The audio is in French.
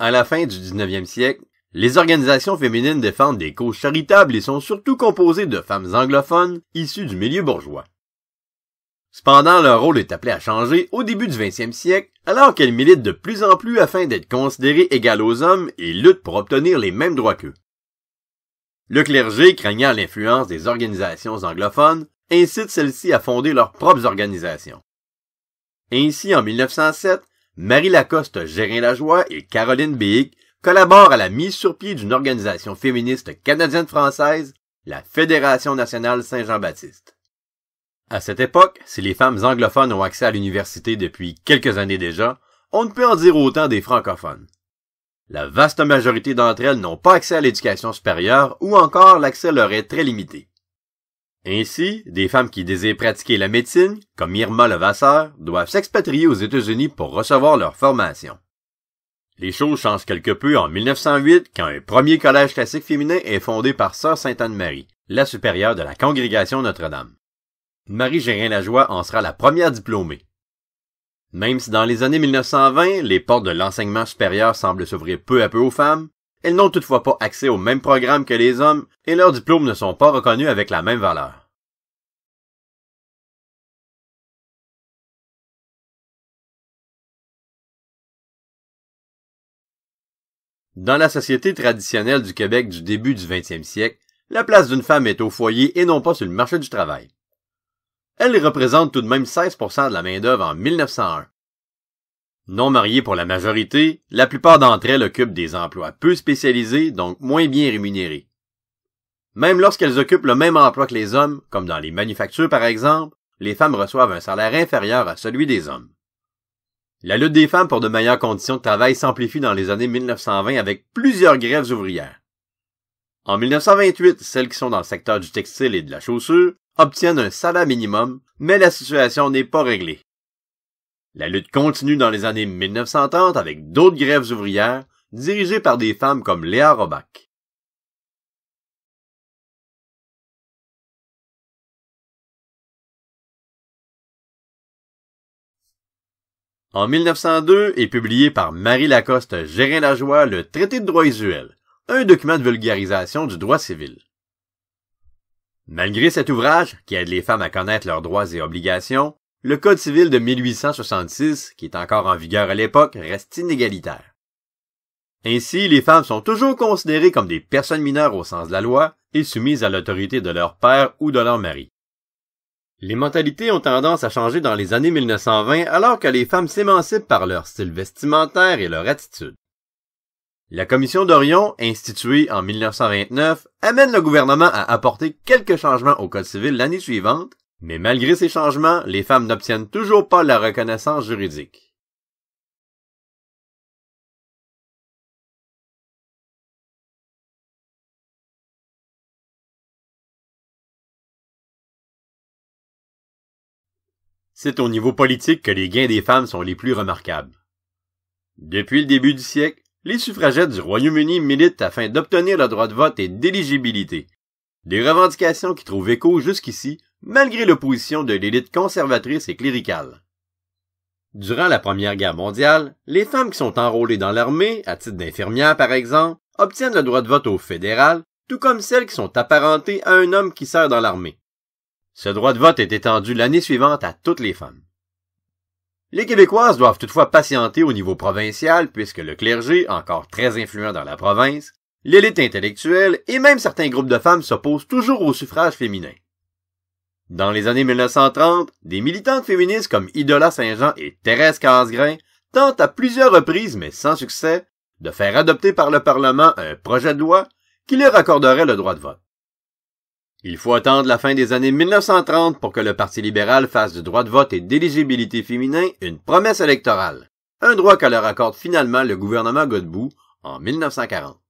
À la fin du 19e siècle, les organisations féminines défendent des causes charitables et sont surtout composées de femmes anglophones issues du milieu bourgeois. Cependant, leur rôle est appelé à changer au début du 20e siècle, alors qu'elles militent de plus en plus afin d'être considérées égales aux hommes et luttent pour obtenir les mêmes droits qu'eux. Le clergé, craignant l'influence des organisations anglophones, incite celles-ci à fonder leurs propres organisations. Ainsi, en 1907, Marie Lacoste Gérin-Lajoie et Caroline Béic collaborent à la mise sur pied d'une organisation féministe canadienne-française, la Fédération nationale Saint-Jean-Baptiste. À cette époque, si les femmes anglophones ont accès à l'université depuis quelques années déjà, on ne peut en dire autant des francophones. La vaste majorité d'entre elles n'ont pas accès à l'éducation supérieure ou encore l'accès leur est très limité. Ainsi, des femmes qui désirent pratiquer la médecine, comme Irma Levasseur, doivent s'expatrier aux États-Unis pour recevoir leur formation. Les choses changent quelque peu en 1908 quand un premier collège classique féminin est fondé par Sœur Sainte-Anne-Marie, la supérieure de la congrégation Notre-Dame. Marie Gérin-Lajoie en sera la première diplômée. Même si dans les années 1920, les portes de l'enseignement supérieur semblent s'ouvrir peu à peu aux femmes, elles n'ont toutefois pas accès au même programme que les hommes et leurs diplômes ne sont pas reconnus avec la même valeur. Dans la société traditionnelle du Québec du début du 20e siècle, la place d'une femme est au foyer et non pas sur le marché du travail. Elle représente tout de même 16 de la main-d'œuvre en 1901, non mariées pour la majorité, la plupart d'entre elles occupent des emplois peu spécialisés, donc moins bien rémunérés. Même lorsqu'elles occupent le même emploi que les hommes, comme dans les manufactures par exemple, les femmes reçoivent un salaire inférieur à celui des hommes. La lutte des femmes pour de meilleures conditions de travail s'amplifie dans les années 1920 avec plusieurs grèves ouvrières. En 1928, celles qui sont dans le secteur du textile et de la chaussure obtiennent un salaire minimum, mais la situation n'est pas réglée. La lutte continue dans les années 1930 avec d'autres grèves ouvrières dirigées par des femmes comme Léa Robach. En 1902 est publié par Marie Lacoste Gérin-Lajoie le Traité de droit usuel, un document de vulgarisation du droit civil. Malgré cet ouvrage, qui aide les femmes à connaître leurs droits et obligations, le Code civil de 1866, qui est encore en vigueur à l'époque, reste inégalitaire. Ainsi, les femmes sont toujours considérées comme des personnes mineures au sens de la loi et soumises à l'autorité de leur père ou de leur mari. Les mentalités ont tendance à changer dans les années 1920 alors que les femmes s'émancipent par leur style vestimentaire et leur attitude. La commission d'Orion, instituée en 1929, amène le gouvernement à apporter quelques changements au Code civil l'année suivante mais malgré ces changements, les femmes n'obtiennent toujours pas la reconnaissance juridique. C'est au niveau politique que les gains des femmes sont les plus remarquables. Depuis le début du siècle, les suffragettes du Royaume-Uni militent afin d'obtenir le droit de vote et d'éligibilité, des revendications qui trouvent écho jusqu'ici malgré l'opposition de l'élite conservatrice et cléricale. Durant la Première Guerre mondiale, les femmes qui sont enrôlées dans l'armée, à titre d'infirmières par exemple, obtiennent le droit de vote au fédéral, tout comme celles qui sont apparentées à un homme qui sert dans l'armée. Ce droit de vote est étendu l'année suivante à toutes les femmes. Les Québécoises doivent toutefois patienter au niveau provincial puisque le clergé, encore très influent dans la province, l'élite intellectuelle et même certains groupes de femmes s'opposent toujours au suffrage féminin. Dans les années 1930, des militantes féministes comme Idola Saint-Jean et Thérèse Casgrain tentent à plusieurs reprises, mais sans succès, de faire adopter par le Parlement un projet de loi qui leur accorderait le droit de vote. Il faut attendre la fin des années 1930 pour que le Parti libéral fasse du droit de vote et d'éligibilité féminin une promesse électorale, un droit que leur accorde finalement le gouvernement Godbout en 1940.